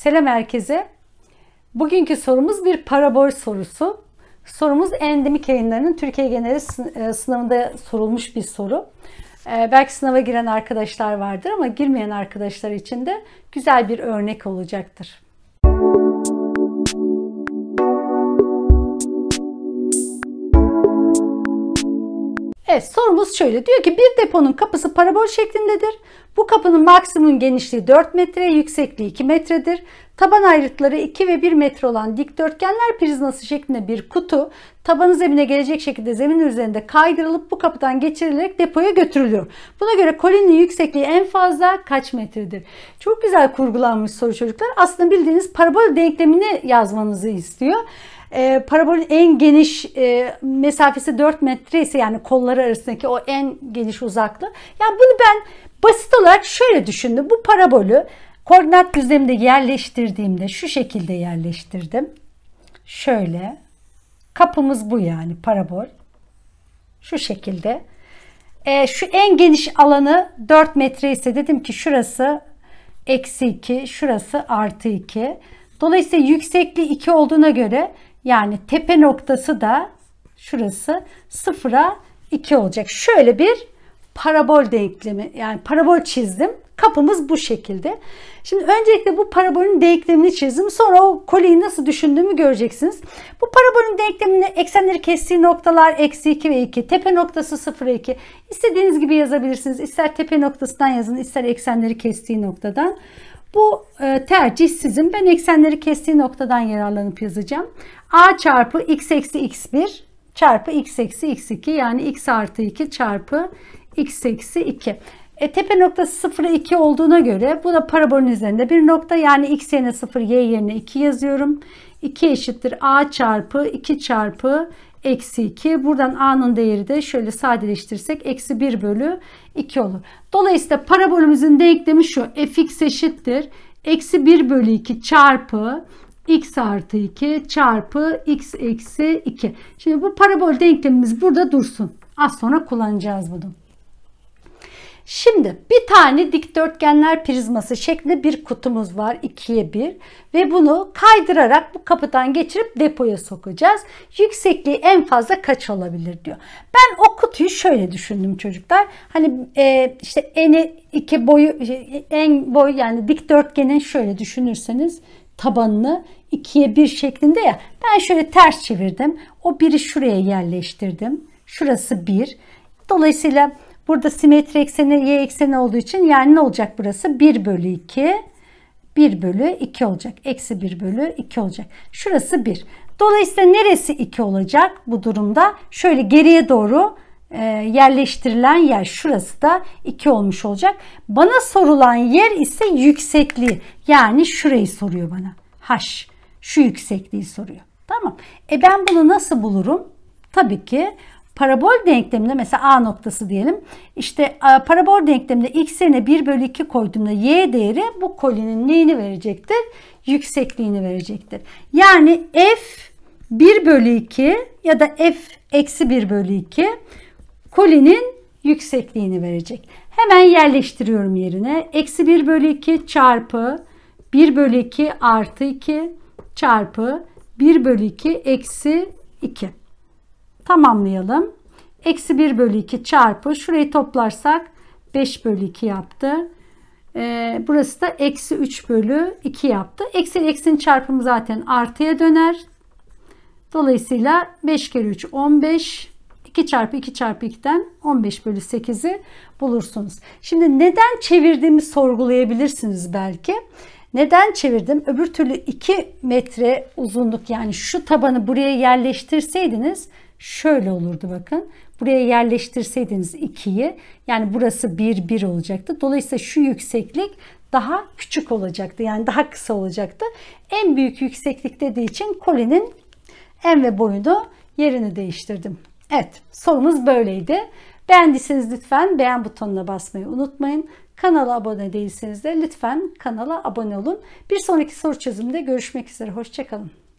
Selam herkese. Bugünkü sorumuz bir parabol sorusu. Sorumuz endemik yayınlarının Türkiye geneli e, sınavında sorulmuş bir soru. E, belki sınava giren arkadaşlar vardır ama girmeyen arkadaşlar için de güzel bir örnek olacaktır. Evet sorumuz şöyle diyor ki bir deponun kapısı parabol şeklindedir. Bu kapının maksimum genişliği 4 metre, yüksekliği 2 metredir. Taban ayrıtları 2 ve 1 metre olan dikdörtgenler prizması şeklinde bir kutu tabanı zemine gelecek şekilde zemin üzerinde kaydırılıp bu kapıdan geçirilerek depoya götürülüyor. Buna göre kolinin yüksekliği en fazla kaç metredir? Çok güzel kurgulanmış soru çocuklar. Aslında bildiğiniz parabol denklemini yazmanızı istiyor. E, parabolün en geniş e, mesafesi 4 metre ise yani kolları arasındaki o en geniş uzaklığı. Yani bunu ben basit olarak şöyle düşündüm. Bu parabolü koordinat düzleminde yerleştirdiğimde şu şekilde yerleştirdim. Şöyle. Kapımız bu yani parabol. Şu şekilde. E, şu en geniş alanı 4 metre ise dedim ki şurası eksi 2, şurası artı 2. Dolayısıyla yüksekliği 2 olduğuna göre yani tepe noktası da şurası sıfıra 2 olacak. Şöyle bir parabol denklemi yani parabol çizdim. Kapımız bu şekilde. Şimdi öncelikle bu parabolün denklemini çizdim. Sonra o koliyi nasıl düşündüğümü göreceksiniz. Bu parabolün denklemini eksenleri kestiği noktalar eksi 2 ve 2. Tepe noktası 0 ve 2. İstediğiniz gibi yazabilirsiniz. İster tepe noktasından yazın ister eksenleri kestiği noktadan. Bu e, tercih sizin. Ben eksenleri kestiği noktadan yararlanıp yazacağım. A çarpı x eksi x1 çarpı x eksi x2 yani x artı 2 çarpı x eksi 2. E, tepe noktası 0, 2 olduğuna göre bu da parabolün üzerinde bir nokta. Yani x yerine 0, y yerine 2 yazıyorum. 2 eşittir a çarpı 2 çarpı eksi 2. Buradan a'nın değeri de şöyle sadeleştirsek eksi 1 bölü 2 olur. Dolayısıyla parabolümüzün denklemi şu. fx eşittir. Eksi 1 bölü 2 çarpı x artı 2 çarpı x eksi 2. Şimdi bu parabol denklemimiz burada dursun. Az sonra kullanacağız bunu. Şimdi bir tane dikdörtgenler prizması şeklinde bir kutumuz var. ikiye bir. Ve bunu kaydırarak bu kapıdan geçirip depoya sokacağız. Yüksekliği en fazla kaç olabilir diyor. Ben o kutuyu şöyle düşündüm çocuklar. Hani e, işte en iki boyu e, en boy yani dikdörtgenin şöyle düşünürseniz tabanını ikiye bir şeklinde ya. Ben şöyle ters çevirdim. O biri şuraya yerleştirdim. Şurası bir. Dolayısıyla Burada simetri ekseni y ekseni olduğu için yani ne olacak burası? 1 bölü 2. 1 bölü 2 olacak. Eksi 1 bölü 2 olacak. Şurası 1. Dolayısıyla neresi 2 olacak bu durumda? Şöyle geriye doğru e, yerleştirilen yer şurası da 2 olmuş olacak. Bana sorulan yer ise yüksekliği. Yani şurayı soruyor bana. H. Şu yüksekliği soruyor. Tamam. E ben bunu nasıl bulurum? Tabii ki parabol denkleminde mesela A noktası diyelim. İşte e, parabol denkleminde x yerine 1 bölü 2 koyduğumda y değeri bu kolinin neyini verecektir? Yüksekliğini verecektir. Yani f 1 bölü 2 ya da f eksi 1 bölü 2 kolinin yüksekliğini verecek. Hemen yerleştiriyorum yerine. Eksi 1 bölü 2 çarpı 1 bölü 2 artı 2 çarpı 1 bölü 2 eksi 2. Tamamlayalım. Eksi 1 bölü 2 çarpı şurayı toplarsak 5 bölü 2 yaptı. Ee, burası da eksi 3 bölü 2 yaptı. Eksi eksin çarpımı zaten artıya döner. Dolayısıyla 5 kere 3 15. 2 çarpı 2 çarpı 2'den 15 bölü 8'i bulursunuz. Şimdi neden çevirdiğimi sorgulayabilirsiniz belki. Neden çevirdim? Öbür türlü 2 metre uzunluk yani şu tabanı buraya yerleştirseydiniz şöyle olurdu bakın. Buraya yerleştirseydiniz 2'yi yani burası 1 1 olacaktı. Dolayısıyla şu yükseklik daha küçük olacaktı. Yani daha kısa olacaktı. En büyük yükseklik dediği için kolinin en ve boyunu yerini değiştirdim. Evet sorumuz böyleydi. Beğendiyseniz lütfen beğen butonuna basmayı unutmayın. Kanala abone değilseniz de lütfen kanala abone olun. Bir sonraki soru çözümünde görüşmek üzere. Hoşçakalın.